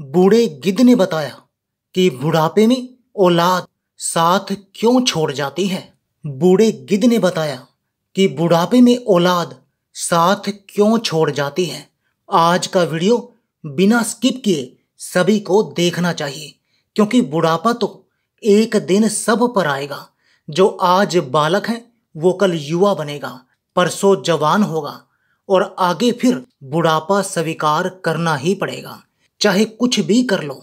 बूढ़े गिद्ध ने बताया कि बुढ़ापे में औलाद साथ क्यों छोड़ जाती है बूढ़े गिद्ध ने बताया कि बुढ़ापे में औलाद साथ क्यों छोड़ जाती है आज का वीडियो बिना स्किप किए सभी को देखना चाहिए क्योंकि बुढ़ापा तो एक दिन सब पर आएगा जो आज बालक है वो कल युवा बनेगा परसों जवान होगा और आगे फिर बुढ़ापा स्वीकार करना ही पड़ेगा चाहे कुछ भी कर लो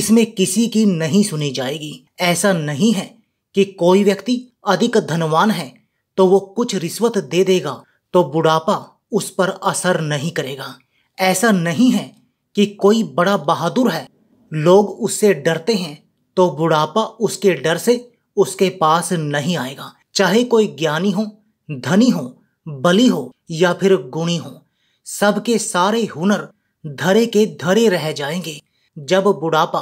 इसमें किसी की नहीं सुनी जाएगी ऐसा नहीं है कि कोई व्यक्ति अधिक धनवान है तो वो कुछ रिश्वत दे देगा तो बुढ़ापा उस पर असर नहीं करेगा ऐसा नहीं है कि कोई बड़ा बहादुर है लोग उससे डरते हैं तो बुढ़ापा उसके डर से उसके पास नहीं आएगा चाहे कोई ज्ञानी हो धनी हो बली हो या फिर गुणी हो सबके सारे हुनर धरे के धरे रह जाएंगे जब बुढ़ापा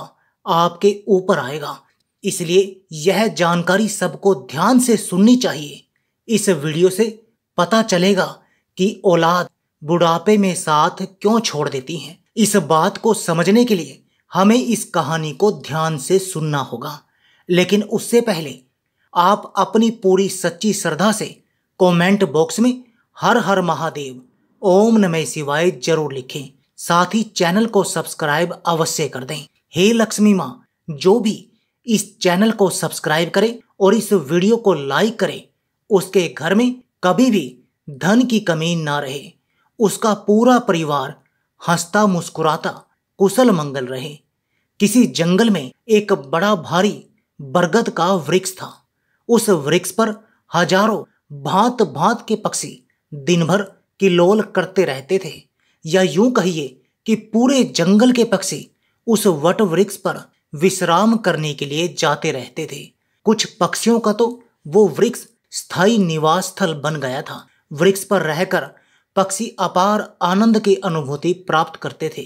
आपके ऊपर आएगा इसलिए यह जानकारी सबको ध्यान से सुननी चाहिए इस वीडियो से पता चलेगा कि औलाद बुढ़ापे में साथ क्यों छोड़ देती है इस बात को समझने के लिए हमें इस कहानी को ध्यान से सुनना होगा लेकिन उससे पहले आप अपनी पूरी सच्ची श्रद्धा से कमेंट बॉक्स में हर हर महादेव ओम नमः शिवाय जरूर लिखें साथ ही चैनल को सब्सक्राइब अवश्य कर दें हे लक्ष्मी माँ जो भी इस चैनल को सब्सक्राइब करे और इस वीडियो को लाइक करे उसके घर में कभी भी धन की कमी ना रहे उसका पूरा परिवार हंसता मुस्कुराता कुशल मंगल रहे किसी जंगल में एक बड़ा भारी बरगद का वृक्ष था उस वृक्ष पर हजारों भांत भांत के पक्षी दिन भर किलोल करते रहते थे या यूं कहिए कि पूरे जंगल के पक्षी उस वट वृक्ष पर विश्राम करने के लिए जाते रहते थे कुछ पक्षियों का तो वो वृक्ष स्थायी निवास स्थल बन गया था वृक्ष पर रहकर पक्षी अपार आनंद की अनुभूति प्राप्त करते थे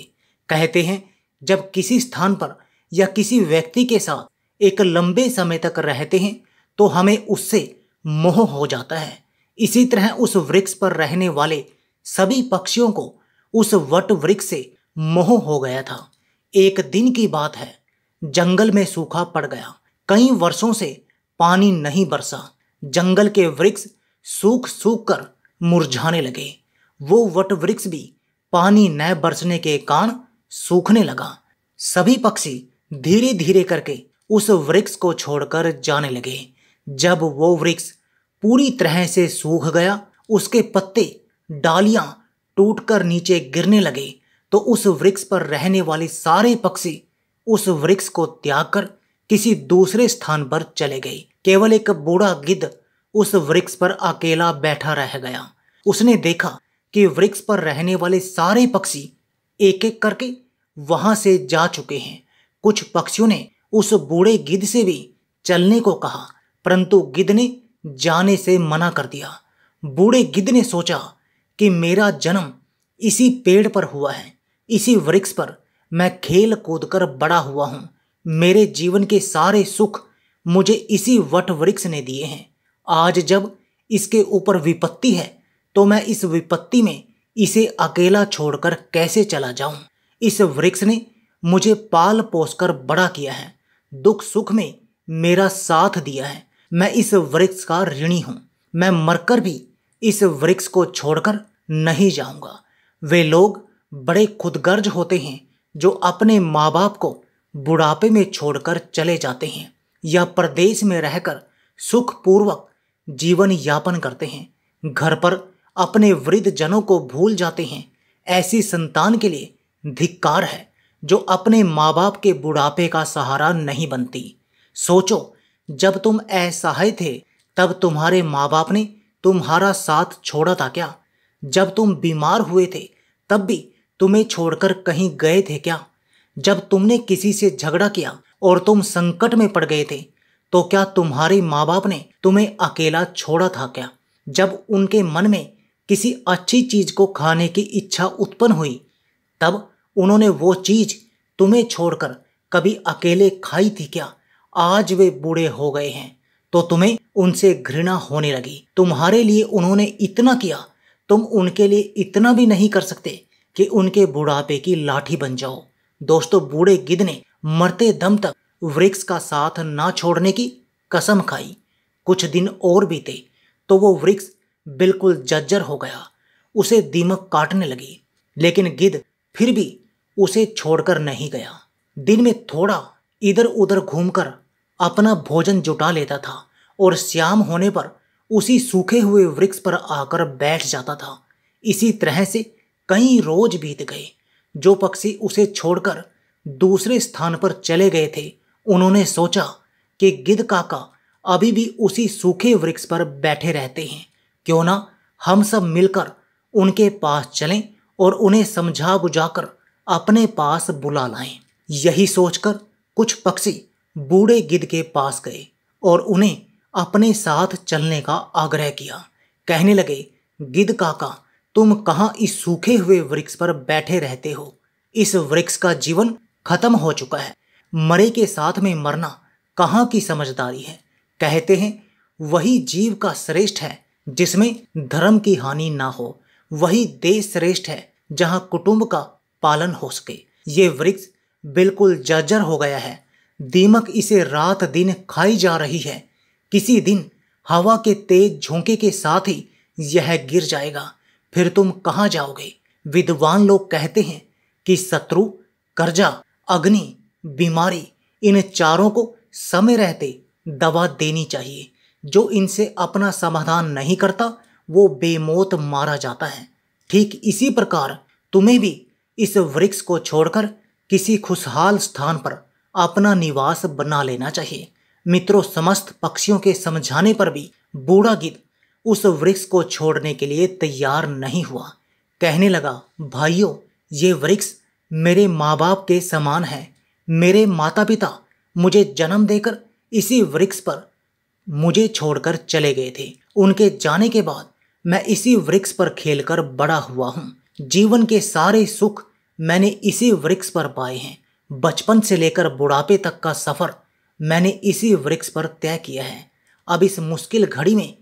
कहते हैं जब किसी स्थान पर या किसी व्यक्ति के साथ एक लंबे समय तक रहते हैं तो हमें उससे मोह हो जाता है इसी तरह उस वृक्ष पर रहने वाले सभी पक्षियों को उस वट वृक्ष से मोह हो गया था एक दिन की बात है जंगल में सूखा पड़ गया कई वर्षों से पानी नहीं बरसा जंगल के वृक्ष सूख सूख कर मुरझाने लगे वो वट वृक्ष भी पानी न बरसने के कारण सूखने लगा सभी पक्षी धीरे धीरे करके उस वृक्ष को छोड़कर जाने लगे जब वो वृक्ष पूरी तरह से सूख गया उसके पत्ते डालियां टूटकर नीचे गिरने लगे तो उस वृक्ष पर रहने वाले सारे पक्षी उस वृक्ष को त्याग कर किसी दूसरे स्थान पर चले गए केवल एक बूढ़ा गिद्ध उस वृक्ष पर अकेला बैठा रह गया उसने देखा कि वृक्ष पर रहने वाले सारे पक्षी एक एक करके वहां से जा चुके हैं कुछ पक्षियों ने उस बूढ़े गिद्ध से भी चलने को कहा परंतु गिद्ध ने जाने से मना कर दिया बूढ़े गिद्ध ने सोचा कि मेरा जन्म इसी पेड़ पर हुआ है इसी वृक्ष पर मैं खेल कूद कर बड़ा हुआ हूँ मेरे जीवन के सारे सुख मुझे इसी वट वृक्ष ने दिए हैं आज जब इसके ऊपर विपत्ति है तो मैं इस विपत्ति में इसे अकेला छोड़कर कैसे चला जाऊं इस वृक्ष ने मुझे पाल पोस कर बड़ा किया है दुख सुख में मेरा साथ दिया है मैं इस वृक्ष का ऋणी हूँ मैं मरकर भी इस वृक्ष को छोड़कर नहीं जाऊंगा वे लोग बड़े खुदगर्ज होते हैं जो अपने माँ बाप को बुढ़ापे में छोड़कर चले जाते हैं या प्रदेश में रहकर सुखपूर्वक जीवन यापन करते हैं घर पर अपने वृद्ध जनों को भूल जाते हैं ऐसी संतान के लिए धिक्कार है जो अपने माँ बाप के बुढ़ापे का सहारा नहीं बनती सोचो जब तुम असहाय थे तब तुम्हारे माँ बाप ने तुम्हारा साथ छोड़ा था क्या जब तुम बीमार हुए थे तब भी तुम्हें छोड़कर कहीं गए थे क्या जब तुमने किसी से झगड़ा किया और तुम संकट में पड़ गए थे तो क्या तुम्हारे माँ बाप ने तुम्हें अकेला छोड़ा था क्या जब उनके मन में किसी अच्छी चीज को खाने की इच्छा उत्पन्न हुई तब उन्होंने वो चीज तुम्हें छोड़कर कभी अकेले खाई थी क्या आज वे बूढ़े हो गए हैं तो तुम्हें उनसे घृणा होने लगी तुम्हारे लिए उन्होंने इतना किया तुम उनके लिए इतना भी नहीं कर सकते कि उनके बुढ़ापे की लाठी बन जाओ दोस्तों बूढ़े गिद्ध ने मरते दम तक वृक्ष का साथ ना छोड़ने की कसम खाई कुछ दिन और बीते तो वो वृक्ष बिल्कुल जज्जर हो गया उसे दीमक काटने लगी लेकिन गिद्ध फिर भी उसे छोड़कर नहीं गया दिन में थोड़ा इधर उधर घूमकर अपना भोजन जुटा लेता था और श्याम होने पर उसी सूखे हुए वृक्ष पर आकर बैठ जाता था इसी तरह से कई रोज बीत गए जो पक्षी उसे छोड़कर दूसरे स्थान पर चले गए थे उन्होंने सोचा कि गिद्ध काका अभी भी उसी सूखे वृक्ष पर बैठे रहते हैं क्यों ना हम सब मिलकर उनके पास चलें और उन्हें समझा बुझाकर अपने पास बुला लाएं यही सोचकर कुछ पक्षी बूढ़े गिद्ध के पास गए और उन्हें अपने साथ चलने का आग्रह किया कहने लगे गिद्ध काका तुम कहाँ इस सूखे हुए वृक्ष पर बैठे रहते हो इस वृक्ष का जीवन खत्म हो चुका है मरे के साथ में मरना कहाँ की समझदारी है कहते हैं वही जीव का श्रेष्ठ है जिसमें धर्म की हानि ना हो वही देश श्रेष्ठ है जहाँ कुटुंब का पालन हो सके ये वृक्ष बिल्कुल जर्जर हो गया है दीमक इसे रात दिन खाई जा रही है किसी दिन हवा के तेज झोंके के साथ ही यह गिर जाएगा फिर तुम कहाँ जाओगे विद्वान लोग कहते हैं कि शत्रु कर्जा अग्नि बीमारी इन चारों को समय रहते दवा देनी चाहिए जो इनसे अपना समाधान नहीं करता वो बेमौत मारा जाता है ठीक इसी प्रकार तुम्हें भी इस वृक्ष को छोड़कर किसी खुशहाल स्थान पर अपना निवास बना लेना चाहिए मित्रों समस्त पक्षियों के समझाने पर भी बूढ़ा गिद्ध उस वृक्ष को छोड़ने के लिए तैयार नहीं हुआ कहने लगा भाइयों ये वृक्ष मेरे माँ बाप के समान है मेरे माता पिता मुझे जन्म देकर इसी वृक्ष पर मुझे छोड़कर चले गए थे उनके जाने के बाद मैं इसी वृक्ष पर खेलकर बड़ा हुआ हूँ जीवन के सारे सुख मैंने इसी वृक्ष पर पाए हैं बचपन से लेकर बुढ़ापे तक का सफ़र मैंने इसी वृक्ष पर तय किया है अब इस मुश्किल घड़ी में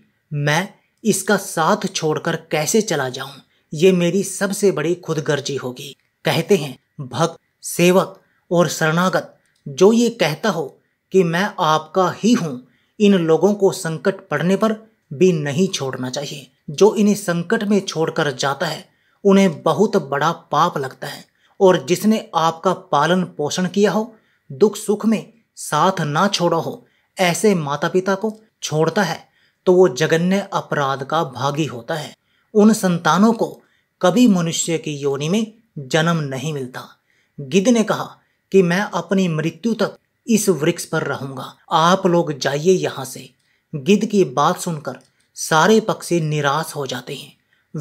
मैं इसका साथ छोड़कर कैसे चला जाऊं ये मेरी सबसे बड़ी खुदगर्जी होगी कहते हैं भक्त सेवक और शरणागत जो ये कहता हो कि मैं आपका ही हूँ इन लोगों को संकट पड़ने पर भी नहीं छोड़ना चाहिए जो इन्हें संकट में छोड़कर जाता है उन्हें बहुत बड़ा पाप लगता है और जिसने आपका पालन पोषण किया हो दुख सुख में साथ ना छोड़ा हो ऐसे माता पिता को छोड़ता है तो वो जगन्य अपराध का भागी होता है उन संतानों को कभी मनुष्य की योनि में जन्म नहीं मिलता गिद्ध ने कहा कि मैं अपनी मृत्यु तक इस वृक्ष पर रहूंगा आप लोग जाइए यहाँ से गिद्ध की बात सुनकर सारे पक्षी निराश हो जाते हैं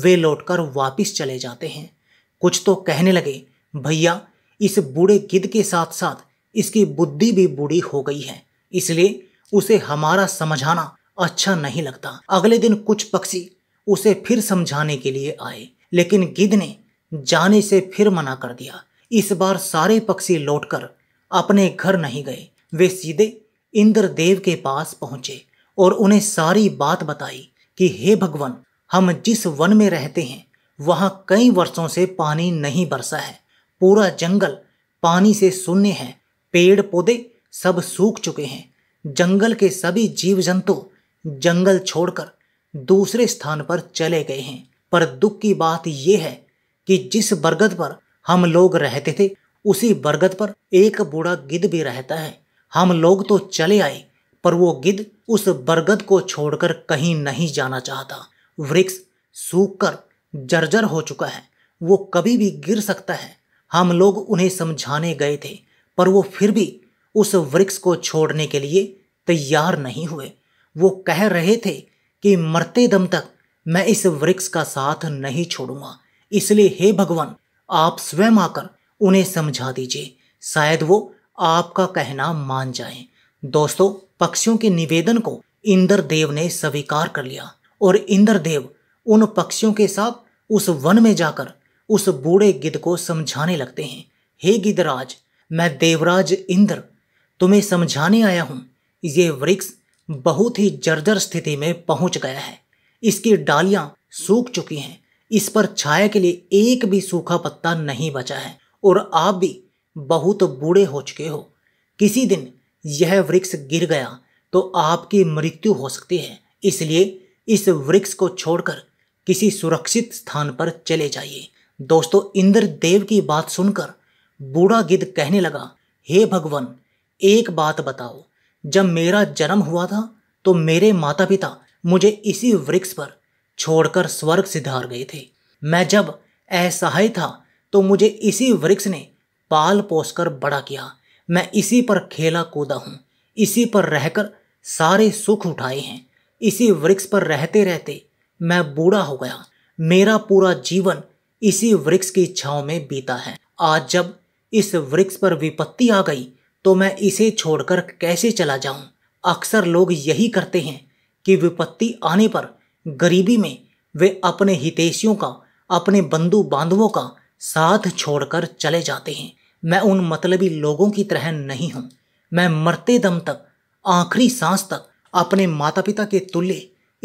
वे लौटकर वापस चले जाते हैं कुछ तो कहने लगे भैया इस बूढ़े गिद्ध के साथ साथ इसकी बुद्धि भी बूढ़ी हो गई है इसलिए उसे हमारा समझाना अच्छा नहीं लगता अगले दिन कुछ पक्षी उसे फिर समझाने के लिए आए लेकिन गिद्ध ने जाने से फिर मना कर दिया इस बार सारे पक्षी लौटकर अपने घर नहीं गए वे सीधे इंद्रदेव के पास पहुंचे और उन्हें सारी बात बताई कि हे भगवान हम जिस वन में रहते हैं वहां कई वर्षों से पानी नहीं बरसा है पूरा जंगल पानी से शून्य है पेड़ पौधे सब सूख चुके हैं जंगल के सभी जीव जंतु जंगल छोड़कर दूसरे स्थान पर चले गए हैं पर दुख की बात यह है कि जिस बरगद पर हम लोग रहते थे उसी बरगद पर एक बूढ़ा गिद्ध भी रहता है हम लोग तो चले आए पर वो गिद्ध उस बरगद को छोड़कर कहीं नहीं जाना चाहता वृक्ष सूख कर जर्जर हो चुका है वो कभी भी गिर सकता है हम लोग उन्हें समझाने गए थे पर वो फिर भी उस वृक्ष को छोड़ने के लिए तैयार नहीं हुए वो कह रहे थे कि मरते दम तक मैं इस वृक्ष का साथ नहीं छोड़ूंगा इसलिए हे भगवान आप स्वयं आकर उन्हें समझा दीजिए शायद वो आपका कहना मान जाए दोस्तों पक्षियों के निवेदन को इंद्रदेव ने स्वीकार कर लिया और इंद्रदेव उन पक्षियों के साथ उस वन में जाकर उस बूढ़े गिद्ध को समझाने लगते हैं हे गिदराज मैं देवराज इंद्र तुम्हें समझाने आया हूं ये वृक्ष बहुत ही जर्जर स्थिति में पहुंच गया है इसकी डालियां सूख चुकी हैं इस पर छाया के लिए एक भी सूखा पत्ता नहीं बचा है और आप भी बहुत बूढ़े हो चुके हो किसी दिन यह वृक्ष गिर गया तो आपकी मृत्यु हो सकती है इसलिए इस वृक्ष को छोड़कर किसी सुरक्षित स्थान पर चले जाइए दोस्तों इंद्र देव की बात सुनकर बूढ़ा गिद्ध कहने लगा हे भगवान एक बात बताओ जब मेरा जन्म हुआ था तो मेरे माता पिता मुझे इसी वृक्ष पर छोड़कर स्वर्ग सिधार गए थे मैं जब असहाय था तो मुझे इसी वृक्ष ने पाल पोस कर बड़ा किया मैं इसी पर खेला कूदा हूँ इसी पर रहकर सारे सुख उठाए हैं इसी वृक्ष पर रहते रहते मैं बूढ़ा हो गया मेरा पूरा जीवन इसी वृक्ष की छाव में बीता है आज जब इस वृक्ष पर विपत्ति आ गई तो मैं इसे छोड़कर कैसे चला जाऊं? अक्सर लोग यही करते हैं कि विपत्ति आने पर गरीबी में वे अपने हितेशियों का अपने बंधु बांधवों का साथ छोड़कर चले जाते हैं मैं उन मतलबी लोगों की तरह नहीं हूँ मैं मरते दम तक आखिरी सांस तक अपने माता पिता के तुल्य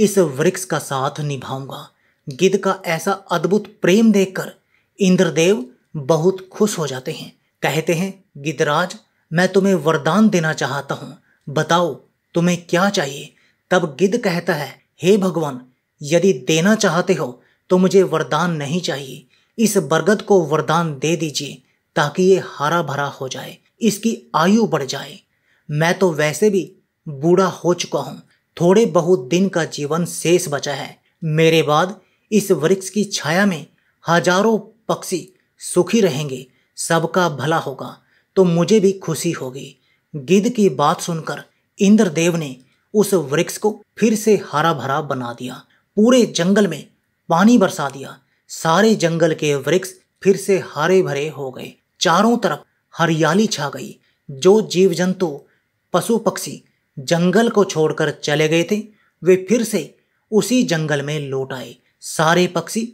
इस वृक्ष का साथ निभाऊंगा गिद्ध का ऐसा अद्भुत प्रेम देखकर इंद्रदेव बहुत खुश हो जाते हैं कहते हैं गिद्धराज मैं तुम्हें वरदान देना चाहता हूँ बताओ तुम्हें क्या चाहिए तब गिद्ध कहता है हे भगवान यदि देना चाहते हो तो मुझे वरदान नहीं चाहिए इस बरगद को वरदान दे दीजिए ताकि ये हरा भरा हो जाए इसकी आयु बढ़ जाए मैं तो वैसे भी बूढ़ा हो चुका हूँ थोड़े बहुत दिन का जीवन शेष बचा है मेरे बाद इस वृक्ष की छाया में हजारों पक्षी सुखी रहेंगे सबका भला होगा तो मुझे भी खुशी होगी गिद्ध की बात सुनकर इंद्रदेव ने उस वृक्ष को फिर से हरा भरा बना दिया पूरे जंगल में पानी बरसा दिया सारे जंगल के वृक्ष फिर से हरे भरे हो गए चारों तरफ हरियाली छा गई जो जीव जंतु पशु पक्षी जंगल को छोड़कर चले गए थे वे फिर से उसी जंगल में लौट आए सारे पक्षी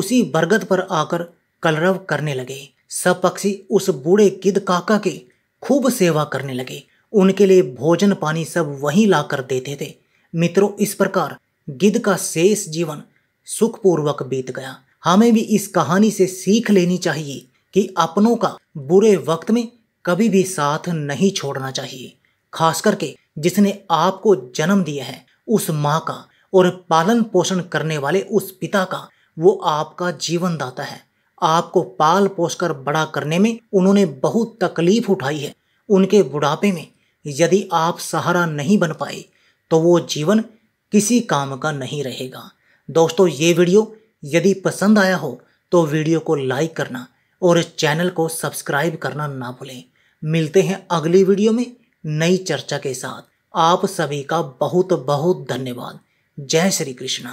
उसी बरगद पर आकर कलरव करने लगे सब पक्षी उस बूढ़े किद काका के खूब सेवा करने लगे उनके लिए भोजन पानी सब वहीं ला कर देते थे मित्रों इस प्रकार गिद्ध का शेष जीवन सुखपूर्वक बीत गया हमें भी इस कहानी से सीख लेनी चाहिए कि अपनों का बुरे वक्त में कभी भी साथ नहीं छोड़ना चाहिए खास करके जिसने आपको जन्म दिया है उस माँ का और पालन पोषण करने वाले उस पिता का वो आपका जीवन दाता है आपको पाल पोष कर बड़ा करने में उन्होंने बहुत तकलीफ उठाई है उनके बुढ़ापे में यदि आप सहारा नहीं बन पाए तो वो जीवन किसी काम का नहीं रहेगा दोस्तों ये वीडियो यदि पसंद आया हो तो वीडियो को लाइक करना और चैनल को सब्सक्राइब करना ना भूलें मिलते हैं अगली वीडियो में नई चर्चा के साथ आप सभी का बहुत बहुत धन्यवाद जय श्री कृष्णा